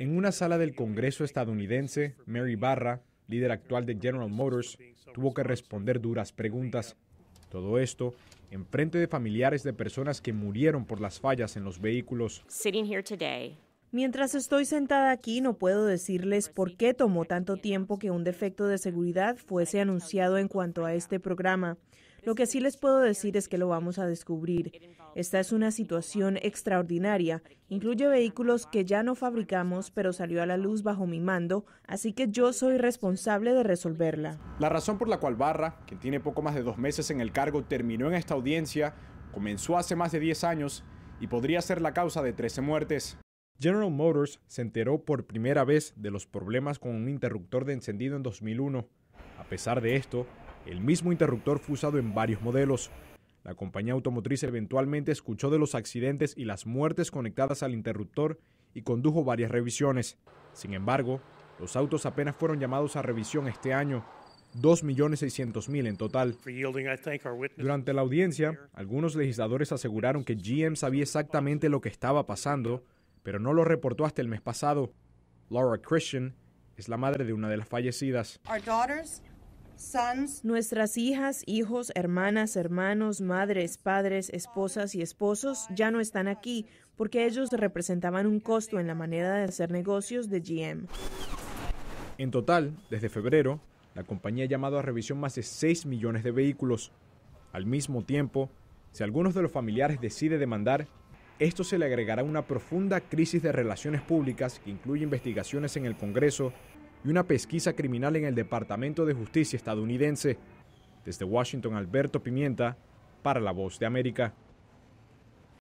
En una sala del Congreso estadounidense, Mary Barra, líder actual de General Motors, tuvo que responder duras preguntas. Todo esto en frente de familiares de personas que murieron por las fallas en los vehículos. Mientras estoy sentada aquí, no puedo decirles por qué tomó tanto tiempo que un defecto de seguridad fuese anunciado en cuanto a este programa. Lo que sí les puedo decir es que lo vamos a descubrir. Esta es una situación extraordinaria. Incluye vehículos que ya no fabricamos, pero salió a la luz bajo mi mando, así que yo soy responsable de resolverla. La razón por la cual Barra, quien tiene poco más de dos meses en el cargo, terminó en esta audiencia, comenzó hace más de 10 años y podría ser la causa de 13 muertes. General Motors se enteró por primera vez de los problemas con un interruptor de encendido en 2001. A pesar de esto, el mismo interruptor fue usado en varios modelos. La compañía automotriz eventualmente escuchó de los accidentes y las muertes conectadas al interruptor y condujo varias revisiones. Sin embargo, los autos apenas fueron llamados a revisión este año, 2.600.000 en total. Durante la audiencia, algunos legisladores aseguraron que GM sabía exactamente lo que estaba pasando pero no lo reportó hasta el mes pasado. Laura Christian es la madre de una de las fallecidas. Nuestras hijas, hijos, hermanas, hermanos, madres, padres, esposas y esposos ya no están aquí porque ellos representaban un costo en la manera de hacer negocios de GM. En total, desde febrero, la compañía ha llamado a revisión más de 6 millones de vehículos. Al mismo tiempo, si algunos de los familiares decide demandar, esto se le agregará una profunda crisis de relaciones públicas que incluye investigaciones en el Congreso y una pesquisa criminal en el Departamento de Justicia estadounidense. Desde Washington, Alberto Pimienta, para La Voz de América.